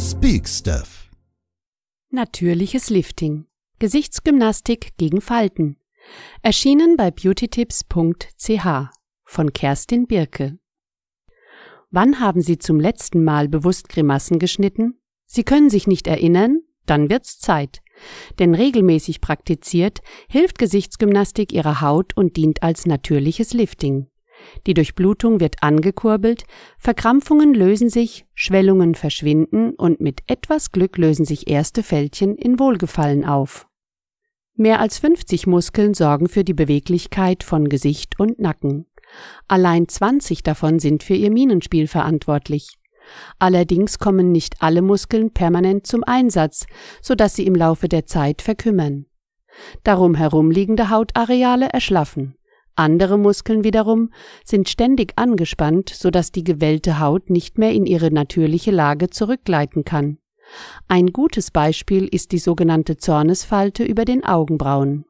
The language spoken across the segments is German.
Speak Stuff. Natürliches Lifting. Gesichtsgymnastik gegen Falten. Erschienen bei beautytips.ch von Kerstin Birke. Wann haben Sie zum letzten Mal bewusst Grimassen geschnitten? Sie können sich nicht erinnern? Dann wird's Zeit. Denn regelmäßig praktiziert hilft Gesichtsgymnastik Ihrer Haut und dient als natürliches Lifting die Durchblutung wird angekurbelt, Verkrampfungen lösen sich, Schwellungen verschwinden und mit etwas Glück lösen sich erste Fältchen in Wohlgefallen auf. Mehr als 50 Muskeln sorgen für die Beweglichkeit von Gesicht und Nacken. Allein 20 davon sind für ihr Minenspiel verantwortlich. Allerdings kommen nicht alle Muskeln permanent zum Einsatz, so dass sie im Laufe der Zeit verkümmern. Darum herumliegende Hautareale erschlaffen. Andere Muskeln wiederum sind ständig angespannt, sodass die gewellte Haut nicht mehr in ihre natürliche Lage zurückgleiten kann. Ein gutes Beispiel ist die sogenannte Zornesfalte über den Augenbrauen.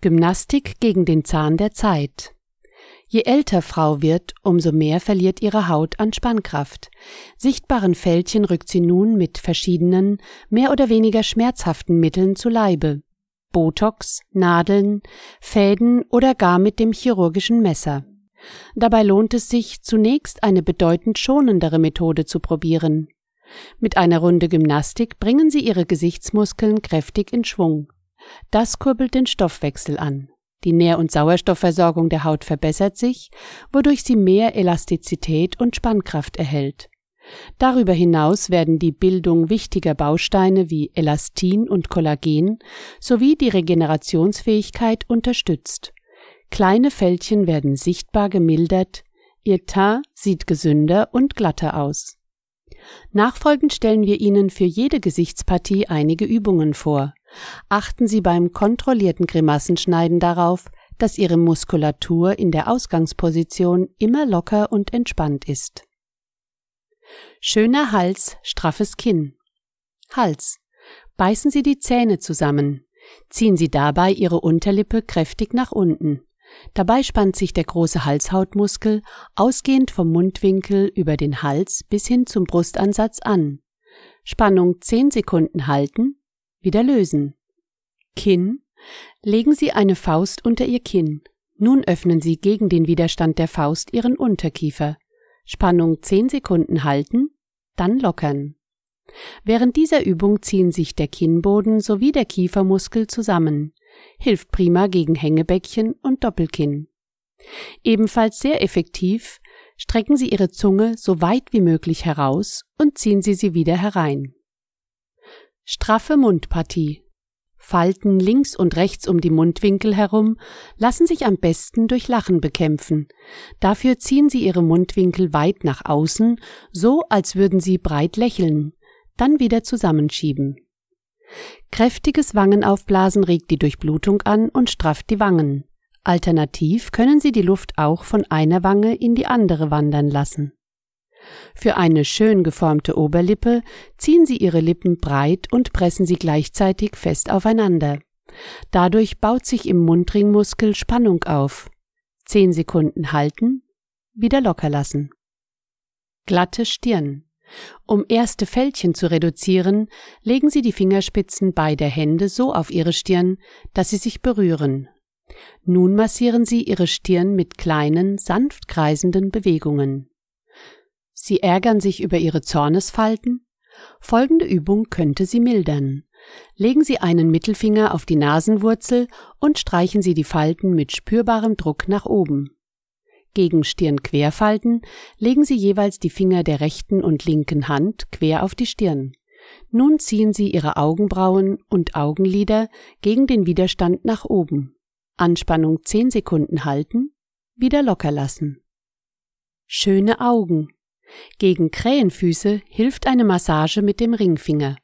Gymnastik gegen den Zahn der Zeit. Je älter Frau wird, umso mehr verliert ihre Haut an Spannkraft. Sichtbaren Fältchen rückt sie nun mit verschiedenen, mehr oder weniger schmerzhaften Mitteln zu Leibe. Botox, Nadeln, Fäden oder gar mit dem chirurgischen Messer. Dabei lohnt es sich, zunächst eine bedeutend schonendere Methode zu probieren. Mit einer Runde Gymnastik bringen Sie Ihre Gesichtsmuskeln kräftig in Schwung. Das kurbelt den Stoffwechsel an. Die Nähr- und Sauerstoffversorgung der Haut verbessert sich, wodurch sie mehr Elastizität und Spannkraft erhält. Darüber hinaus werden die Bildung wichtiger Bausteine wie Elastin und Kollagen sowie die Regenerationsfähigkeit unterstützt. Kleine Fältchen werden sichtbar gemildert, ihr Teint sieht gesünder und glatter aus. Nachfolgend stellen wir Ihnen für jede Gesichtspartie einige Übungen vor. Achten Sie beim kontrollierten Grimassenschneiden darauf, dass Ihre Muskulatur in der Ausgangsposition immer locker und entspannt ist. Schöner Hals, straffes Kinn. Hals. Beißen Sie die Zähne zusammen. Ziehen Sie dabei Ihre Unterlippe kräftig nach unten. Dabei spannt sich der große Halshautmuskel ausgehend vom Mundwinkel über den Hals bis hin zum Brustansatz an. Spannung 10 Sekunden halten, wieder lösen. Kinn. Legen Sie eine Faust unter Ihr Kinn. Nun öffnen Sie gegen den Widerstand der Faust Ihren Unterkiefer. Spannung 10 Sekunden halten, dann lockern. Während dieser Übung ziehen sich der Kinnboden sowie der Kiefermuskel zusammen, hilft prima gegen Hängebäckchen und Doppelkinn. Ebenfalls sehr effektiv strecken Sie Ihre Zunge so weit wie möglich heraus und ziehen Sie sie wieder herein. Straffe Mundpartie Falten links und rechts um die Mundwinkel herum lassen sich am besten durch Lachen bekämpfen. Dafür ziehen Sie Ihre Mundwinkel weit nach außen, so als würden Sie breit lächeln, dann wieder zusammenschieben. Kräftiges Wangenaufblasen regt die Durchblutung an und strafft die Wangen. Alternativ können Sie die Luft auch von einer Wange in die andere wandern lassen. Für eine schön geformte Oberlippe ziehen Sie Ihre Lippen breit und pressen sie gleichzeitig fest aufeinander. Dadurch baut sich im Mundringmuskel Spannung auf. Zehn Sekunden halten, wieder locker lassen. Glatte Stirn. Um erste Fältchen zu reduzieren, legen Sie die Fingerspitzen beider Hände so auf Ihre Stirn, dass sie sich berühren. Nun massieren Sie Ihre Stirn mit kleinen, sanft kreisenden Bewegungen. Sie ärgern sich über Ihre Zornesfalten? Folgende Übung könnte sie mildern. Legen Sie einen Mittelfinger auf die Nasenwurzel und streichen Sie die Falten mit spürbarem Druck nach oben. Gegen Stirnquerfalten legen Sie jeweils die Finger der rechten und linken Hand quer auf die Stirn. Nun ziehen Sie Ihre Augenbrauen und Augenlider gegen den Widerstand nach oben. Anspannung 10 Sekunden halten, wieder locker lassen. Schöne Augen. Gegen Krähenfüße hilft eine Massage mit dem Ringfinger.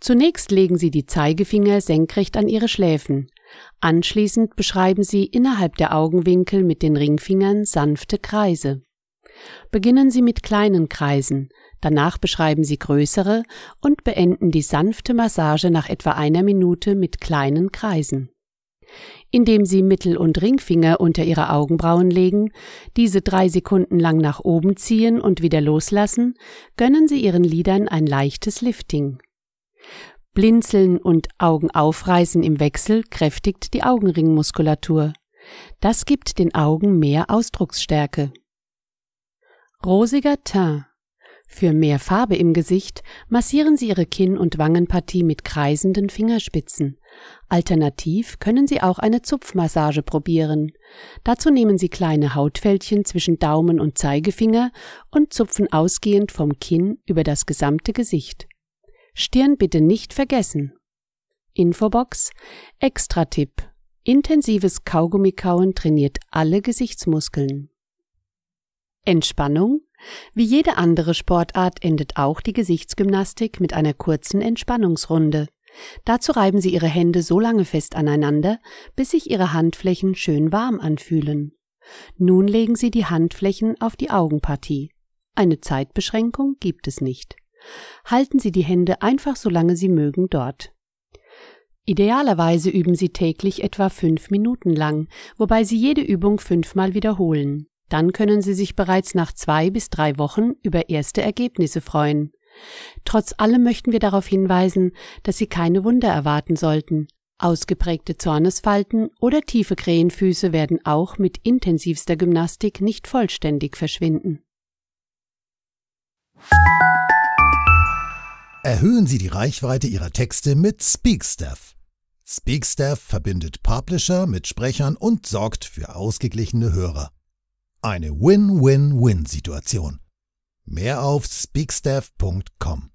Zunächst legen Sie die Zeigefinger senkrecht an Ihre Schläfen. Anschließend beschreiben Sie innerhalb der Augenwinkel mit den Ringfingern sanfte Kreise. Beginnen Sie mit kleinen Kreisen, danach beschreiben Sie größere und beenden die sanfte Massage nach etwa einer Minute mit kleinen Kreisen indem Sie Mittel- und Ringfinger unter Ihre Augenbrauen legen, diese drei Sekunden lang nach oben ziehen und wieder loslassen, gönnen Sie Ihren Lidern ein leichtes Lifting. Blinzeln und Augen aufreißen im Wechsel kräftigt die Augenringmuskulatur. Das gibt den Augen mehr Ausdrucksstärke. Rosiger Teint für mehr Farbe im Gesicht massieren Sie Ihre Kinn- und Wangenpartie mit kreisenden Fingerspitzen. Alternativ können Sie auch eine Zupfmassage probieren. Dazu nehmen Sie kleine Hautfältchen zwischen Daumen und Zeigefinger und zupfen ausgehend vom Kinn über das gesamte Gesicht. Stirn bitte nicht vergessen. Infobox Extra-Tipp Intensives Kaugummikauen trainiert alle Gesichtsmuskeln. Entspannung wie jede andere Sportart endet auch die Gesichtsgymnastik mit einer kurzen Entspannungsrunde. Dazu reiben Sie Ihre Hände so lange fest aneinander, bis sich Ihre Handflächen schön warm anfühlen. Nun legen Sie die Handflächen auf die Augenpartie. Eine Zeitbeschränkung gibt es nicht. Halten Sie die Hände einfach so lange Sie mögen dort. Idealerweise üben Sie täglich etwa fünf Minuten lang, wobei Sie jede Übung fünfmal wiederholen. Dann können Sie sich bereits nach zwei bis drei Wochen über erste Ergebnisse freuen. Trotz allem möchten wir darauf hinweisen, dass Sie keine Wunder erwarten sollten. Ausgeprägte Zornesfalten oder tiefe Krähenfüße werden auch mit intensivster Gymnastik nicht vollständig verschwinden. Erhöhen Sie die Reichweite Ihrer Texte mit Speakstaff. Speakstaff verbindet Publisher mit Sprechern und sorgt für ausgeglichene Hörer. Eine Win-Win-Win-Situation. Mehr auf speakstaff.com.